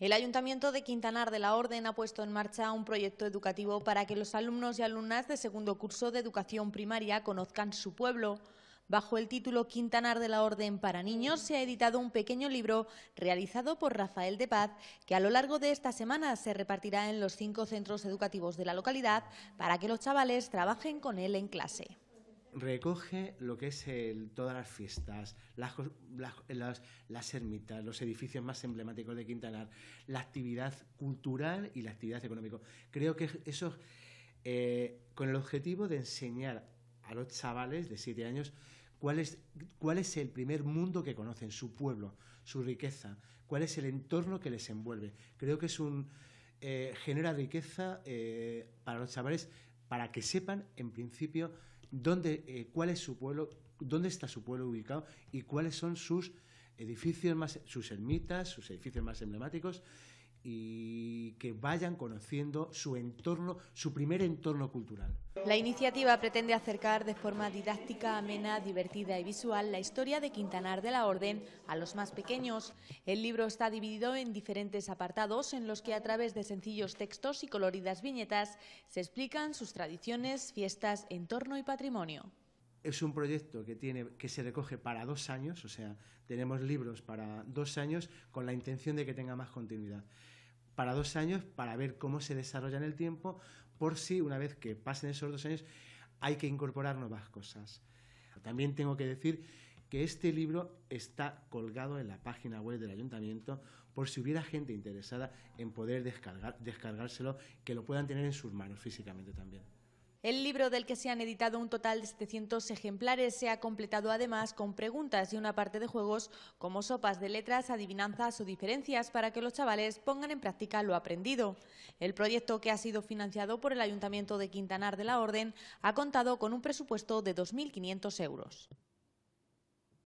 El Ayuntamiento de Quintanar de la Orden ha puesto en marcha un proyecto educativo para que los alumnos y alumnas de segundo curso de educación primaria conozcan su pueblo. Bajo el título Quintanar de la Orden para Niños se ha editado un pequeño libro realizado por Rafael de Paz que a lo largo de esta semana se repartirá en los cinco centros educativos de la localidad para que los chavales trabajen con él en clase recoge lo que es todas las fiestas, las, ermitas, los edificios más emblemáticos de Quintanar, la actividad cultural y la actividad económica. Creo que eso, eh, con el objetivo de enseñar a los chavales de siete años cuál es, cuál es el primer mundo que conocen, su pueblo, su riqueza, cuál es el entorno que les envuelve. Creo que es un... Eh, genera riqueza eh, para los chavales para que sepan, en principio, dónde, eh, cuál es su pueblo, dónde está su pueblo ubicado y cuáles son sus edificios más, sus ermitas, sus edificios más emblemáticos y que vayan conociendo su entorno, su primer entorno cultural. La iniciativa pretende acercar de forma didáctica, amena, divertida y visual la historia de Quintanar de la Orden a los más pequeños. El libro está dividido en diferentes apartados en los que a través de sencillos textos y coloridas viñetas se explican sus tradiciones, fiestas, entorno y patrimonio. Es un proyecto que, tiene, que se recoge para dos años, o sea, tenemos libros para dos años con la intención de que tenga más continuidad para dos años para ver cómo se desarrolla en el tiempo, por si una vez que pasen esos dos años hay que incorporar nuevas cosas. También tengo que decir que este libro está colgado en la página web del ayuntamiento por si hubiera gente interesada en poder descargar, descargárselo, que lo puedan tener en sus manos físicamente también. El libro del que se han editado un total de 700 ejemplares se ha completado además con preguntas y una parte de juegos como sopas de letras, adivinanzas o diferencias para que los chavales pongan en práctica lo aprendido. El proyecto que ha sido financiado por el Ayuntamiento de Quintanar de la Orden ha contado con un presupuesto de 2.500 euros.